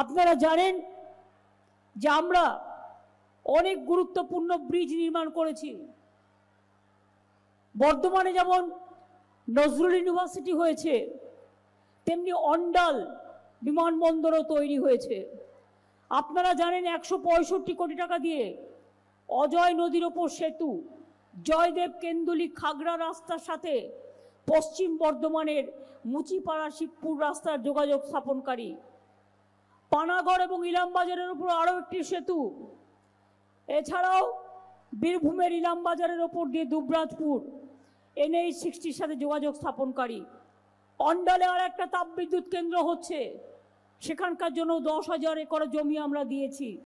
আপনারা জানেন যে আমরা অনেক গুরুত্বপূর্ণ ব্রিজ নির্মাণ করেছি বর্ধমানে যেমন নজরুল ইউনিভার্সিটি হয়েছে তেমনি অন্ডাল বিমানবন্দরও তৈরি হয়েছে আপনারা জানেন একশো পঁয়ষট্টি কোটি টাকা দিয়ে অজয় নদীর ওপর সেতু জয়দেব কেন্দুলি খাগড়া রাস্তার সাথে পশ্চিম বর্ধমানের মুচিপাড়া শিবপুর রাস্তার যোগাযোগ স্থাপনকারী পানাগড় এবং ইলামবাজারের উপর আরও একটি সেতু এছাড়াও বীরভূমের ইলামবাজারের ওপর দিয়ে দুবরাজপুর এনএইচ সিক্সটির সাথে যোগাযোগ স্থাপনকারী অন্ডালে আর একটা তাপবিদ্যুৎ কেন্দ্র হচ্ছে সেখানকার জন্য দশ হাজার একর জমি আমরা দিয়েছি